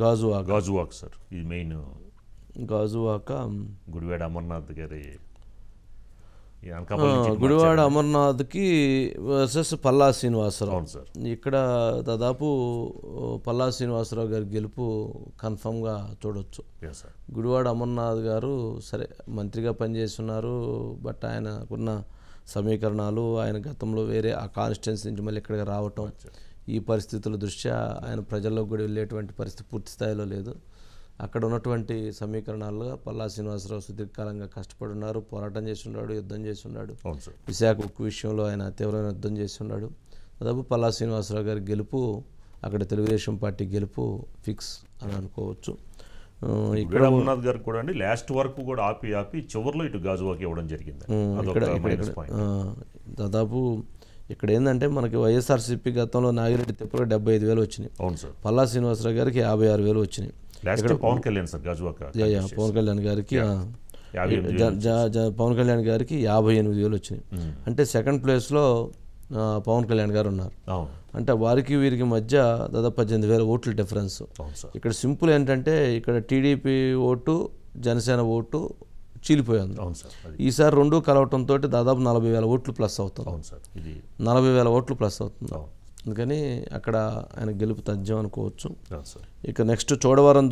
Gajuwaka Gajuwaka sir ఇది main Gajuwaka Gudivada Amarnath గారి గుడివాడ అమర్నాథ్కి వర్సెస్ పల్లా శ్రీనివాసరావు సార్ ఇక్కడ దాదాపు పల్లా శ్రీనివాసరావు గారి గెలుపు కన్ఫామ్గా చూడొచ్చు గుడివాడ అమర్నాథ్ గారు సరే మంత్రిగా పనిచేస్తున్నారు బట్ ఆయనకున్న సమీకరణాలు ఆయన గతంలో వేరే ఆ కాన్స్టిట్యున్సీ నుంచి మళ్ళీ ఇక్కడికి రావటం ఈ పరిస్థితుల దృష్ట్యా ఆయన ప్రజల్లో కూడా వెళ్ళేటువంటి పరిస్థితి పూర్తి స్థాయిలో లేదు అక్కడ ఉన్నటువంటి సమీకరణాలుగా పల్లా శ్రీనివాసరావు సుదీర్ఘకాలంగా ఉన్నారు పోరాటం చేస్తున్నాడు యుద్ధం చేస్తున్నాడు విశాఖ ఉక్కు విషయంలో ఆయన తీవ్రమైన యుద్ధం చేస్తున్నాడు దాదాపు పల్లా శ్రీనివాసరావు గారి గెలుపు అక్కడ తెలుగుదేశం పార్టీ గెలుపు ఫిక్స్ అని అనుకోవచ్చు ఇక్కడ అమర్నాథ్ గారు కూడా అండి లాస్ట్ వరకు కూడా ఆపి ఆపి చివరిలో ఇటు గాజువాకి ఇవ్వడం జరిగింది దాదాపు ఇక్కడ ఏంటంటే మనకి వైఎస్ఆర్సీపీ గతంలో నాగిరెడ్డి తిప్పకి డెబ్బై ఐదు వేలు వచ్చినాయి అవును సార్ పల్లా శ్రీనివాసరావు గారికి యాభై ఆరు వేలు వచ్చినాయి పవన్ కళ్యాణ్ సార్ పవన్ కళ్యాణ్ గారికి పవన్ కళ్యాణ్ గారికి యాభై ఎనిమిది వేలు వచ్చినాయి hmm. అంటే సెకండ్ ప్లేస్లో పవన్ కళ్యాణ్ గారు ఉన్నారు అంటే వారికి వీరికి మధ్య దాదాపు పద్దెనిమిది వేల ఓట్ల డిఫరెన్స్ ఇక్కడ సింపుల్ ఏంటంటే ఇక్కడ టీడీపీ ఓటు జనసేన ఓటు చీలిపోయింది సార్ ఈసారి రెండు కలవటంతో దాదాపు నలభై వేల ఓట్లు ప్లస్ అవుతుంది సార్ నలభై వేల ఓట్లు ప్లస్ అవుతుంది అందుకని అక్కడ ఆయన గెలుపు తథ్యం అనుకోవచ్చు ఇక నెక్స్ట్ చోడవరం